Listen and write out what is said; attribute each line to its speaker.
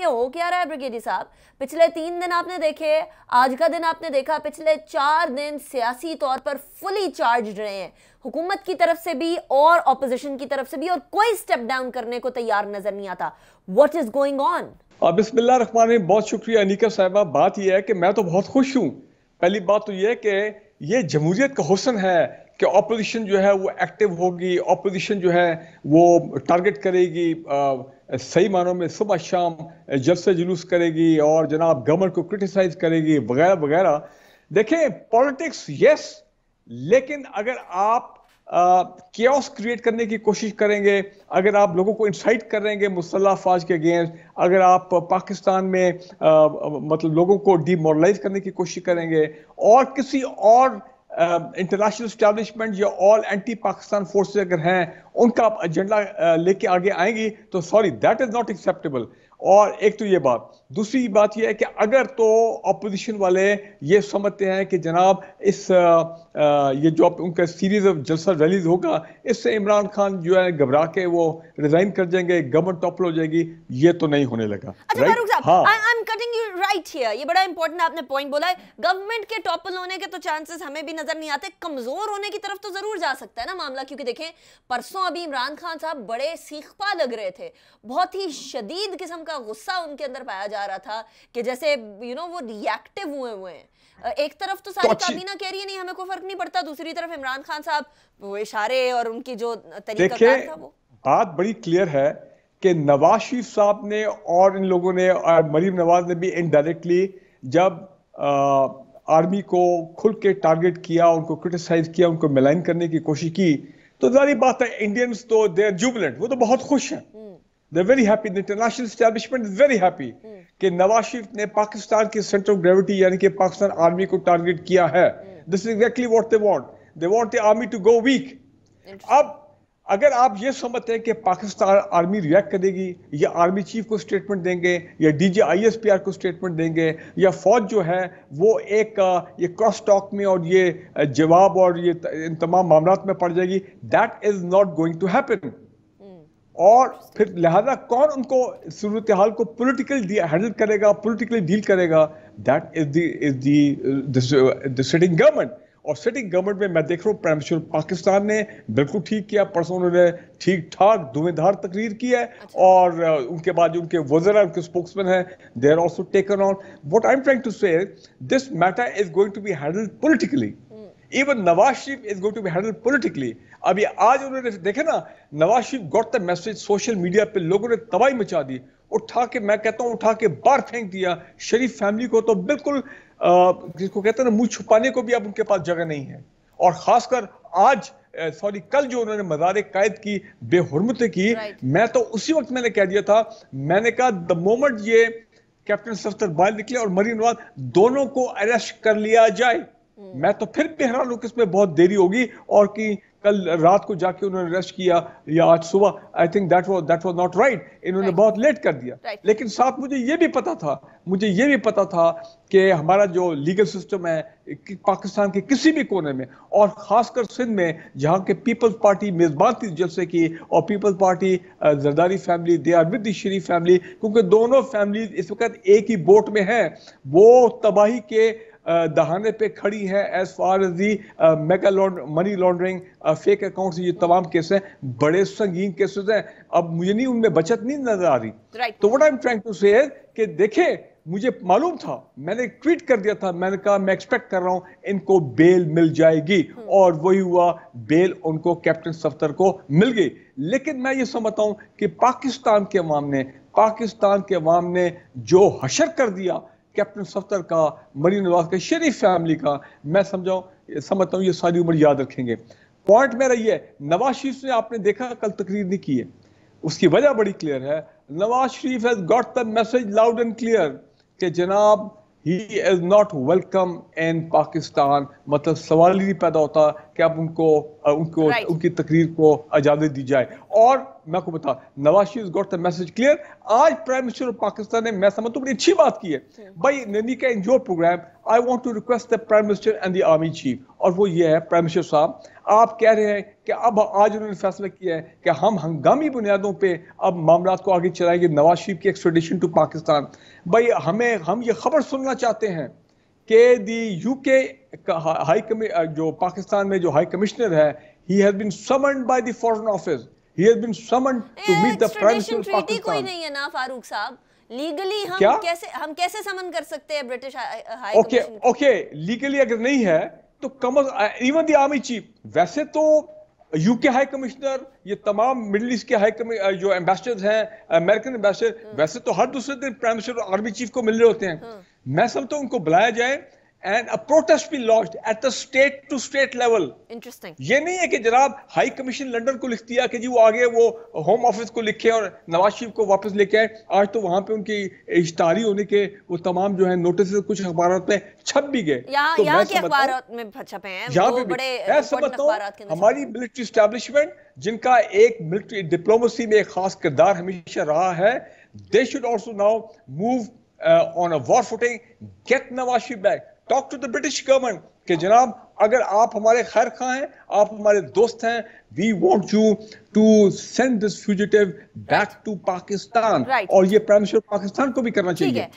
Speaker 1: ये हो क्या रहा है ब्रिगेडी साहब पिछले तीन दिन आपने देखे आज का दिन आपने देखा पिछले चार दिन सियासी तौर पर फुली चार्ज रहे हैं हुकूमत की तरफ से भी और ऑपोजिशन की तरफ से भी और कोई स्टेप डाउन करने को तैयार नजर नहीं आता वट इज गोइंग ऑन
Speaker 2: अब बिस्मिल्ला रखमान बहुत शुक्रिया अनिका साहबा बात यह है कि मैं तो बहुत खुश हूँ पहली बात तो यह है कि ये जमहूरियत का हुसन है कि ऑपोजिशन जो है वो एक्टिव होगी ऑपोजिशन जो है वो टारगेट करेगी आ, सही मानों में सुबह शाम जलसे जुलूस करेगी और जनाब गवर्नमेंट को क्रिटिसाइज करेगी वगैरह वगैरह देखें पॉलिटिक्स यस लेकिन अगर आप केस क्रिएट करने की कोशिश करेंगे अगर आप लोगों को इंसाइट करेंगे मुसल्ला फाज के अगेंस्ट अगर आप पाकिस्तान में आ, मतलब लोगों को डीमोरलाइज करने की कोशिश करेंगे और किसी और इंटरनेशनल स्टैब्लिशमेंट या ऑल एंटी पाकिस्तान फोर्सेस अगर हैं उनका आप एजेंडा लेके आगे आएंगी तो sorry that is not acceptable और एक तो ये बात दूसरी बात यह है कि अगर तो अपोजिशन वाले ये समझते हैं कि जनाब इस आ, ये जो उनका सीरीज ऑफ जलसा रैलीज होगा इससे इमरान खान जो है घबरा के वो रिजाइन कर जाएंगे गवर्नमेंट टॉपल हो जाएगी ये तो नहीं होने लगा अच्छा right? हाँ आई एम
Speaker 1: ये बड़ा इंपॉर्टेंट आपने पॉइंट बोला है गवर्नमेंट के टॉपल होने के तो चांसेस हमें भी नजर नजर नहीं आते कमजोर होने की तरफ तो जरूर जा सकता है ना मामला क्योंकि देखें परसों अभी इमरान खान साहब बड़े सीखपा लग रहे थे बहुत ही शदीद किस्म का गुस्सा उनके अंदर पाया जा रहा था कि जैसे यू नो वो रिएक्टिव हुए हुए हैं एक तरफ तो सारी तो काबीना कह रही है नहीं हमें कोई फर्क नहीं पड़ता दूसरी तरफ इमरान खान साहब वो इशारे और उनकी जो तरीका था वो
Speaker 2: बात बड़ी क्लियर है कि नवाज शरीफ साहब ने और इन लोगों ने और मरीम नवाज ने भी इनडायरेक्टली जब आ, आर्मी को खुल के टारगेट किया उनको क्रिटिसाइज किया उनको मिलाइन करने की कोशिश की तो जारी बात है इंडियंस तो दे आर जुबलेंट वो तो बहुत खुश हैं they very happy international establishment is very happy कि नवाज शरीफ ने पाकिस्तान की सेंटर ऑफ ग्रेविटी यानी कि पाकिस्तान आर्मी को टारगेट किया है this is exactly what they want they want the army to go weak अब अगर आप ये समझते हैं कि पाकिस्तान आर्मी रिएक्ट करेगी या आर्मी चीफ को स्टेटमेंट देंगे या पी आर को स्टेटमेंट देंगे या फौज जो है वो एक ये क्रॉस टॉक में और ये जवाब और ये इन तमाम मामला में पड़ जाएगी that is not going to happen और फिर लिहाजा कौन उनको सूरत हाल को पोलिटिकल हैंडल करेगा पोलिटिकली डील करेगा that is the is government और सिटिंग गवर्नमेंट में मैं देख रहा हूँ प्राइम मिनिस्टर पाकिस्तान ने बिल्कुल ठीक किया परसों उन्होंने ठीक ठाक धुएंधार तकरीर की है अच्छा। और उनके बाद जो उनके वजरा उनके स्पोक्समैन है they are also taken on what I am trying to say this matter is going to be handle politically even Nawaz Sharif is going to be handle politically अभी आज उन्होंने देखे ना Nawaz Sharif got the message social media पे लोगों ने तबाही मचा दी उठा के मैं कहता हूँ उठा के बाहर फेंक दिया शरीफ फैमिली को तो बिल्कुल जिसको कहते हैं ना मुंह छुपाने को भी अब उनके पास जगह नहीं है और खासकर आज सॉरी कल जो उन्होंने मजार कायद की बेहरमत की right. मैं तो उसी वक्त मैंने कह दिया था मैंने कहा द मोमेंट ये कैप्टन सफ्तर बाहर निकले और मरीन दोनों को अरेस्ट कर लिया जाए मैं तो फिर भी हैरान हूँ कि इसमें बहुत देरी होगी और कि कल रात को जाके उन्होंने अरेस्ट किया या आज सुबह I think that was that was not right इन्होंने बहुत लेट कर दिया right. लेकिन साथ मुझे ये भी पता था मुझे ये भी पता था कि हमारा जो लीगल सिस्टम है कि पाकिस्तान के किसी भी कोने में और खासकर सिंध में जहाँ के पीपल्स पार्टी मेजबान थी जैसे की और peoples party Zardari family they are with Sharif family क्योंकि दोनों फैमिली इस वक्त एक ही बोट में है वो तबाही के दहाने पे खड़ी है as far as the mega money laundering fake account ये तमाम केस हैं बड़े संगीन केसेस हैं अब मुझे नहीं उनमें बचत नहीं नजर आ रही तो what I am trying to say देखे मुझे मालूम था मैंने ट्वीट कर दिया था मैंने कहा मैं एक्सपेक्ट कर रहा हूं इनको बेल मिल जाएगी हम्म। और वही हुआ बेल उनको कैप्टन सफ्तर को मिल गई लेकिन मैं ये समझता हूं कि पाकिस्तान के अवाम ने पाकिस्तान के अवाम ने जो हशर कर दिया कैप्टन सफ्तर का मरी नवाज का शरीफ फैमिली का मैं समझाऊँ समझता हूँ ये सारी उम्र याद रखेंगे पॉइंट मेरा ये नवाज शरीफ ने आपने देखा कल तकरीर नहीं की है उसकी वजह बड़ी क्लियर है Nawaz Sharif has got the message loud and clear कि जनाब he is not welcome in Pakistan मतलब सवाल ही नहीं पैदा होता कि आप उनको उनको right. उनकी तकरीर को इजाजत दी जाए और मैं आपको बता Nawaz Sharif got the message clear आज प्राइम मिनिस्टर ऑफ पाकिस्तान ने मैं समझता तो बड़ी अच्छी बात की है भाई नंदी का in your program I want to request the prime minister and the army chief और वो ये है प्राइम मिनिस्टर साहब आप कह रहे हैं कि अब आज उन्होंने फैसला किया है कि हम हंगामी बुनियादों पे अब मामला को आगे चलाएंगे नवाज शरीफ की एक्सट्रेडिशन टू पाकिस्तान भाई हमें हम ये खबर सुनना चाहते हैं कि दी यूके हाई uh, जो पाकिस्तान में जो हाई कमिश्नर है he has been summon by the foreign office he has been summon to meet the prime minister Pakistan कोई नहीं
Speaker 1: है ना फारूक साहब लीगली हम क्या? कैसे हम कैसे समन कर सकते हैं British high okay
Speaker 2: okay legally अगर नहीं है तो come even the army chief वैसे तो यूके हाई कमिश्नर ये तमाम मिडिल ईस्ट के हाई कमि uh, जो एम्बेसडर्स हैं अमेरिकन एम्बेसडर हाँ। वैसे तो हर दूसरे दिन प्राइम मिनिस्टर आर्मी चीफ को मिल रहे होते हैं हाँ। मैं समझता हूँ उनको बुलाया जाए एंड अ प्रोटेस्ट भी launch at the state to state level interesting ये नहीं है कि जनाब हाई कमीशन लंदन को लिख दिया कि जी वो आगे वो होम ऑफिस को लिखे और नवाज शरीफ को वापस लेके आए आज तो वहां पे उनकी इश्तारी होने के वो तमाम जो है नोटिस कुछ अखबार में छप भी गए यहाँ तो
Speaker 1: पे मैं समझता हूँ
Speaker 2: हमारी मिलिट्री स्टैब्लिशमेंट जिनका एक मिलिट्री डिप्लोमेसी में एक खास किरदार हमेशा रहा है they should also now move uh, on a war footing, get Nawaz Sharif back. Talk to the British government. कि जनाब अगर आप हमारे खैर खां हैं आप हमारे दोस्त हैं we want you to send this fugitive back to Pakistan और ये प्राइम मिनिस्टर पाकिस्तान को भी करना चाहिए